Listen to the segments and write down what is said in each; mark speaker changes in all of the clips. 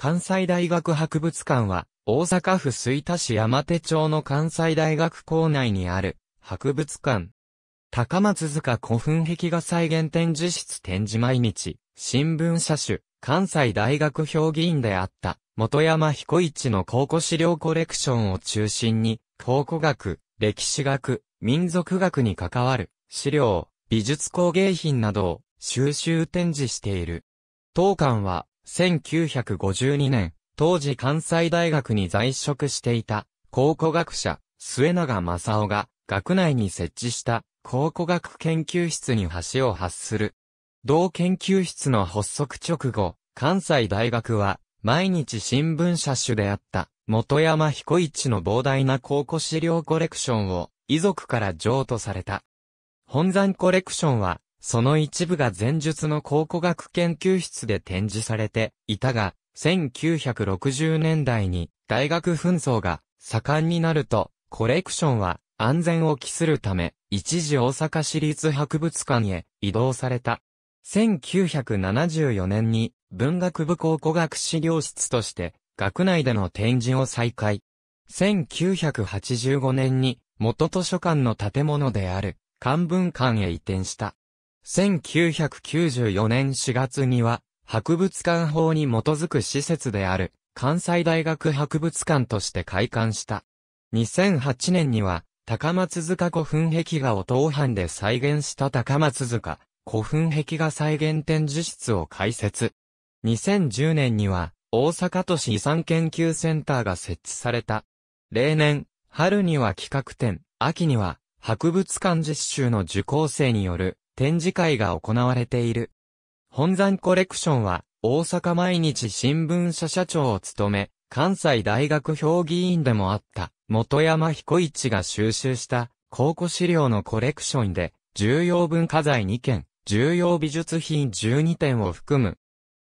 Speaker 1: 関西大学博物館は、大阪府吹田市山手町の関西大学校内にある、博物館。高松塚古墳壁画再現展示室展示毎日、新聞社主、関西大学評議員であった、元山彦一の考古資料コレクションを中心に、考古学、歴史学、民族学に関わる、資料、美術工芸品などを収集展示している。当館は、1952年、当時関西大学に在職していた、考古学者、末永正夫が、学内に設置した、考古学研究室に橋を発する。同研究室の発足直後、関西大学は、毎日新聞社主であった、元山彦一の膨大な考古資料コレクションを、遺族から譲渡された。本山コレクションは、その一部が前述の考古学研究室で展示されていたが、1960年代に大学紛争が盛んになると、コレクションは安全を期するため、一時大阪市立博物館へ移動された。1974年に文学部考古学資料室として学内での展示を再開。1985年に元図書館の建物である漢文館へ移転した。1994年4月には、博物館法に基づく施設である、関西大学博物館として開館した。2008年には、高松塚古墳壁画を当藩で再現した高松塚古墳壁画再現展示室を開設。2010年には大阪都市遺産研究センターが設置された。例年、春には企画展、秋には博物館実習の受講生による展示会が行われている。本山コレクションは、大阪毎日新聞社社長を務め、関西大学評議員でもあった、元山彦一が収集した、考古資料のコレクションで、重要文化財2件、重要美術品12点を含む。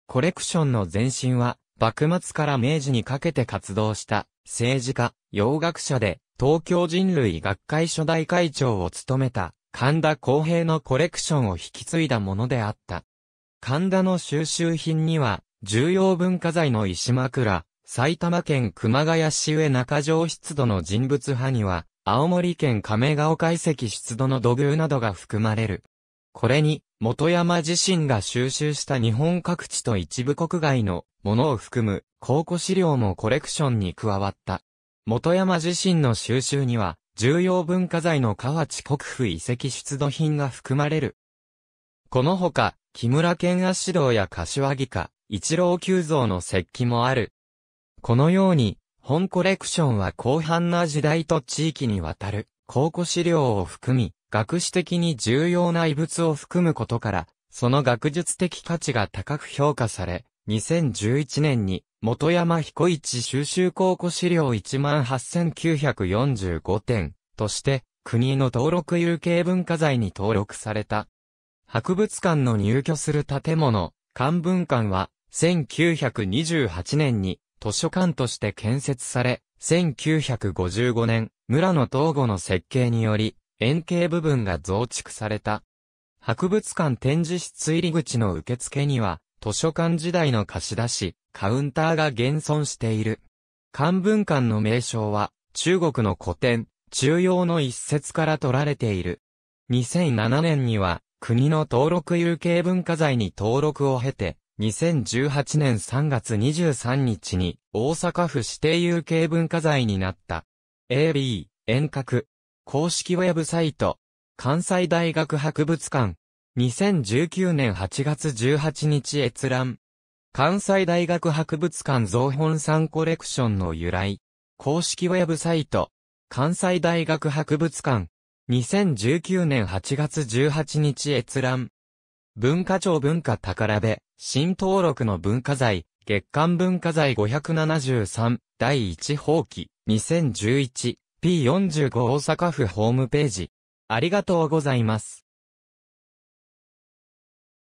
Speaker 1: コレクションの前身は、幕末から明治にかけて活動した、政治家、洋学者で、東京人類学会初代会長を務めた、神田公平のコレクションを引き継いだものであった。神田の収集品には、重要文化財の石枕、埼玉県熊谷市上中城出土の人物派には、青森県亀ヶ丘遺跡出土の土偶などが含まれる。これに、元山自身が収集した日本各地と一部国外のものを含む考古資料もコレクションに加わった。元山自身の収集には、重要文化財の河内国府遺跡出土品が含まれる。このほか、木村健足道や柏木家、一郎急像の石器もある。このように、本コレクションは広範な時代と地域にわたる考古資料を含み、学史的に重要な遺物を含むことから、その学術的価値が高く評価され、2011年に元山彦一収集考古資料18945点として国の登録有形文化財に登録された。博物館の入居する建物、漢文館は1928年に図書館として建設され、1955年、村の東後の設計により、円形部分が増築された。博物館展示室入り口の受付には、図書館時代の貸し出し、カウンターが現存している。漢文館の名称は、中国の古典、中央の一節から取られている。2007年には、国の登録有形文化財に登録を経て、2018年3月23日に、大阪府指定有形文化財になった。AB、遠隔。公式ウェブサイト。関西大学博物館。2019年8月18日閲覧。関西大学博物館造本産コレクションの由来。公式ウェブサイト。関西大学博物館。2019年8月18日閲覧。文化庁文化宝部、新登録の文化財、月間文化財573、第1放棄。2011、P45 大阪府ホームページ。ありがとうございます。